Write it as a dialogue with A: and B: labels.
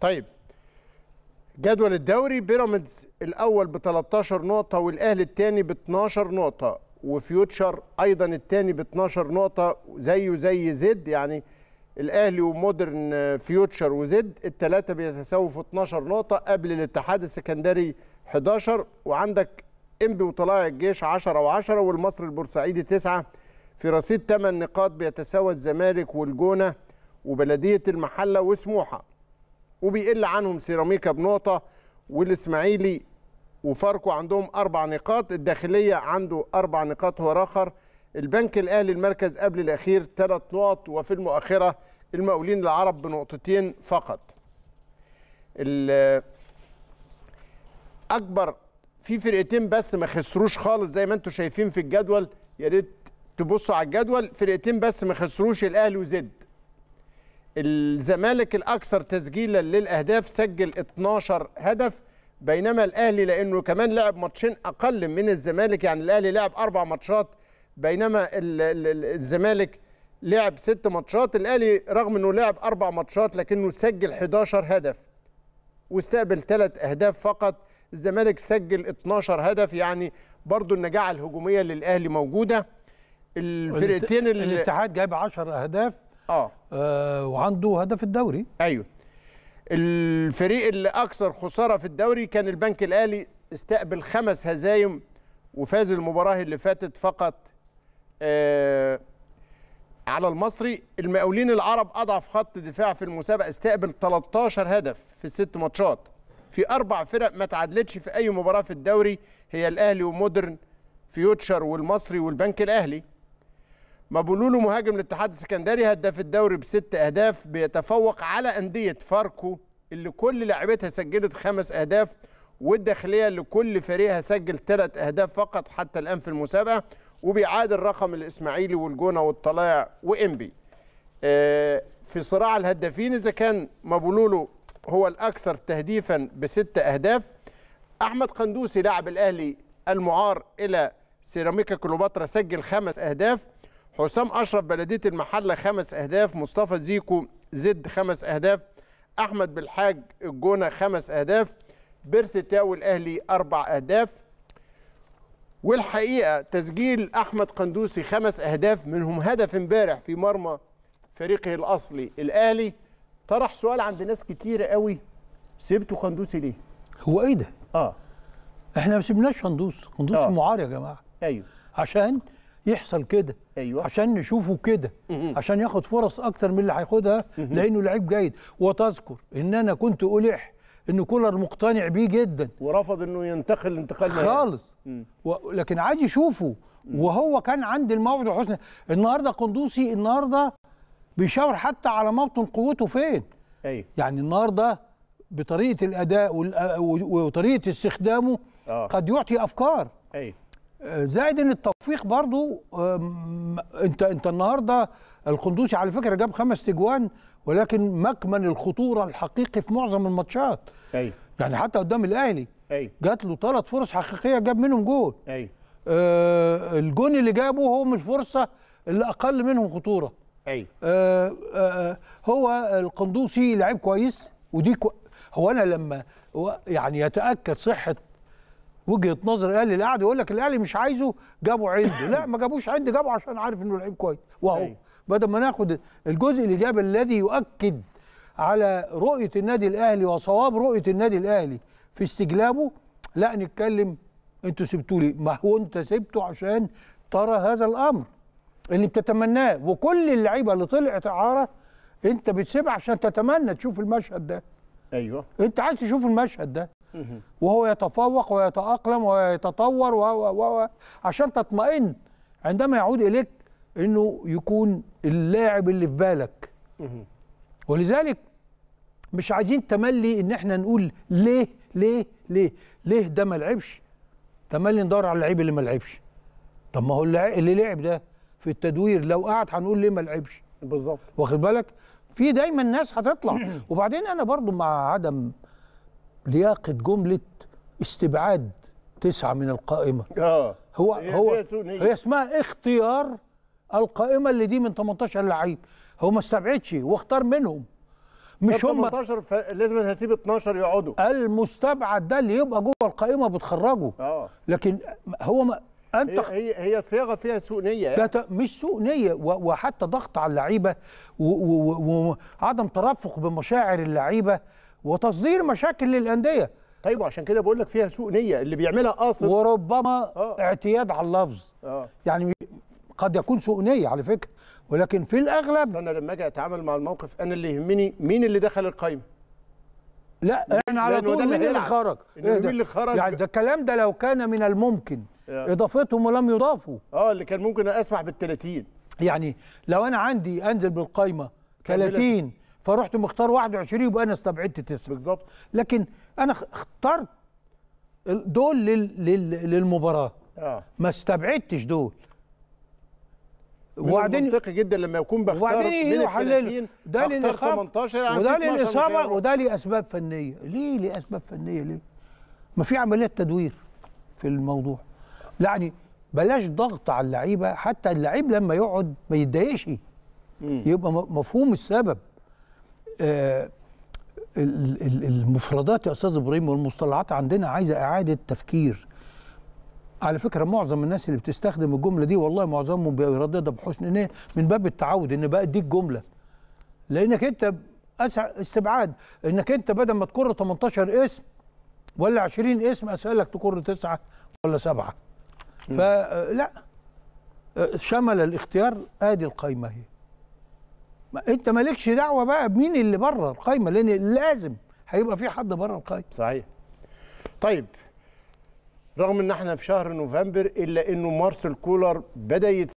A: طيب جدول الدوري بيراميدز الاول ب 13 نقطه والاهلي الثاني ب 12 نقطه وفيوتشر ايضا الثاني ب 12 نقطه زيه زي زد يعني الاهلي ومودرن فيوتشر وزد الثلاثه بيتساووا في 12 نقطه قبل الاتحاد السكندري 11 وعندك انبي وطلائع الجيش 10 و10 والمصري البورسعيدي 9 في رصيد 8 نقاط بيتساوى الزمالك والجونه وبلديه المحله وسموحه وبيقل عنهم سيراميكا بنقطه والاسماعيلي وفاركو عندهم اربع نقاط الداخليه عنده اربع نقاط هو اخر البنك الاهلي المركز قبل الاخير ثلاث نقط وفي المؤخره المقاولين العرب بنقطتين فقط اكبر في فرقتين بس ما خسروش خالص زي ما انتم شايفين في الجدول يا ريت تبصوا على الجدول فرقتين بس ما خسروش الاهلي وزد الزمالك الاكثر تسجيلا للاهداف سجل 12 هدف بينما الاهلي لانه كمان لعب ماتشين اقل من الزمالك يعني الاهلي لعب اربع ماتشات بينما الزمالك لعب ست ماتشات الاهلي رغم انه لعب اربع ماتشات لكنه سجل 11 هدف واستقبل ثلاث اهداف فقط الزمالك سجل 12 هدف يعني برضه النجاعه الهجوميه للاهلي موجوده الفرقتين الاتحاد جايب 10 اهداف اه, آه وعنده هدف الدوري ايوه الفريق اللي اكثر خساره في الدوري كان البنك الاهلي استقبل خمس هزايم وفاز المباراه اللي فاتت فقط آه على المصري المقاولين العرب اضعف خط دفاع في المسابقه استقبل 13 هدف في الست ماتشات في اربع فرق ما تعادلتش في اي مباراه في الدوري هي الاهلي ومودرن فيوتشر والمصري والبنك الاهلي مابولولو مهاجم الاتحاد السكندري هداف الدوري بست اهداف بيتفوق على انديه فاركو اللي كل لاعبتها سجلت خمس اهداف والداخليه اللي كل فريقها سجل ثلاث اهداف فقط حتى الان في المسابقه وبيعادل رقم الاسماعيلي والجونه والطلائع وانبي آه، في صراع الهدافين اذا كان مابولولو هو الاكثر تهديفا بست اهداف احمد قندوسي لاعب الاهلي المعار الى سيراميكا كليوباترا سجل خمس اهداف حسام اشرف بلديه المحله خمس اهداف مصطفى زيكو زد خمس اهداف احمد بالحاج الجونه خمس اهداف بيرس تاو الاهلي اربع اهداف والحقيقه تسجيل احمد قندوسي خمس اهداف منهم هدف امبارح في مرمى فريقه الاصلي الاهلي طرح سؤال عند ناس
B: كتير قوي سيبتوا قندوسي ليه؟ هو ايه ده؟ اه احنا ما سيبناش قندوسي قندوسي آه. معار يا جماعه ايوه عشان يحصل كده أيوة. عشان نشوفه كده عشان ياخد فرص اكتر من اللي هياخدها لانه لعيب جيد وتذكر ان انا كنت ألح ان كولر مقتنع بيه جدا ورفض انه ينتقل انتقال خالص لكن عادي يشوفه وهو كان عند الموعد وحسن النهارده قندوسي النهارده بيشاور حتى على موطن قوته فين أيوة. يعني النهارده بطريقه الاداء وطريقه استخدامه آه. قد يعطي افكار أيوة. آه، زائد ان التوفيق برضو انت انت النهارده القندوسي على فكره جاب خمس تجوان ولكن مكمن الخطوره الحقيقي في معظم الماتشات ايوه يعني حتى قدام الاهلي ايوه جات له ثلاث فرص حقيقيه جاب منهم جول ايوه آه الجون اللي جابه هو من الفرصه اللي اقل منهم خطوره ايوه آه آه هو القندوسي لعيب كويس ودي كو هو انا لما يعني يتاكد صحه وجهه نظر الاهلي اللي يقول لك الاهلي مش عايزه جابوا عنده لا ما جابوش عندي جابوا عشان عارف انه لعيب كويس واهو أيوه. بدل ما ناخد الجزء الايجابي الذي يؤكد على رؤيه النادي الاهلي وصواب رؤيه النادي الاهلي في استجلابه لا نتكلم انتوا سبتوا لي ما هو انت سبته عشان ترى هذا الامر اللي بتتمناه وكل اللعيبه اللي طلعت اعاره انت بتسيبها عشان تتمنى تشوف المشهد ده ايوه انت عايز تشوف المشهد ده وهو يتفوق ويتأقلم ويتطور و و و عشان تطمئن عندما يعود إليك أنه يكون اللاعب اللي في بالك ولذلك مش عايزين تملي ان احنا نقول ليه ليه ليه ليه ده ما لعبش تملي ندور على اللعيب اللي ما لعبش طب ما هو اللي لعب ده في التدوير لو قعد هنقول ليه ما لعبش بالظبط واخد بالك في دايما ناس هتطلع وبعدين انا برضو مع عدم لياقه جمله استبعاد تسعه من القائمه اه هو هو هي اسمها اختيار القائمه اللي دي من 18 لعيب هو ما استبعدش واختار منهم مش هم 18 ف... لازم هسيب 12 يقعدوا المستبعد ده اللي يبقى جوه القائمه بتخرجه اه لكن هو ما انت هي
A: هي, هي صياغه فيها سوء نيه يعني.
B: ده مش سوء نيه وحتى ضغط على اللعيبه وعدم ترفق بمشاعر اللعيبه وتصدير مشاكل للانديه طيب وعشان كده بقول لك فيها سوء نيه اللي بيعملها قاصد وربما آه. اعتياد على اللفظ آه. يعني قد يكون سوء نيه على فكره
A: ولكن في الاغلب انا لما اجي اتعامل مع الموقف انا اللي يهمني مين اللي دخل القايمه
B: لا احنا على طول مين اللي خرج إيه مين اللي خرج يعني ده الكلام ده لو كان من الممكن يعني. اضافتهم ولم يضافوا اه اللي كان ممكن اسمح بال 30 يعني لو انا عندي انزل بالقايمه 30 فرحت مختار 21 يبقى انا استبعدت تسعه بالظبط لكن انا اخترت دول لل... لل... للمباراه اه ما استبعدتش دول وبعدين منطقي جدا لما يكون بختار وبعدين إيه، ال ده للإخابة 18 وده الاصابه وده اسباب فنية ليه اسباب فنية ليه ما في عمليات تدوير في الموضوع يعني بلاش ضغط على اللعيبة حتى اللعيب لما يقعد ما يتضايقش يبقى مفهوم السبب آه، المفردات يا استاذ ابراهيم والمصطلحات عندنا عايزه اعاده تفكير على فكره معظم الناس اللي بتستخدم الجمله دي والله معظمهم بيرددها بحسن نيه من باب التعود ان بقى دي الجمله لانك انت استبعاد انك انت بدل ما تكر 18 اسم ولا 20 اسم اسالك تكر تسعه ولا سبعه فلا آه، شمل الاختيار ادي القايمه هي ما انت مالكش دعوه بقى بمين اللي بره القايمه لان لازم هيبقى في حد بره القايمه صحيح طيب رغم
A: ان احنا في شهر نوفمبر الا انه مارسيل كولر بدا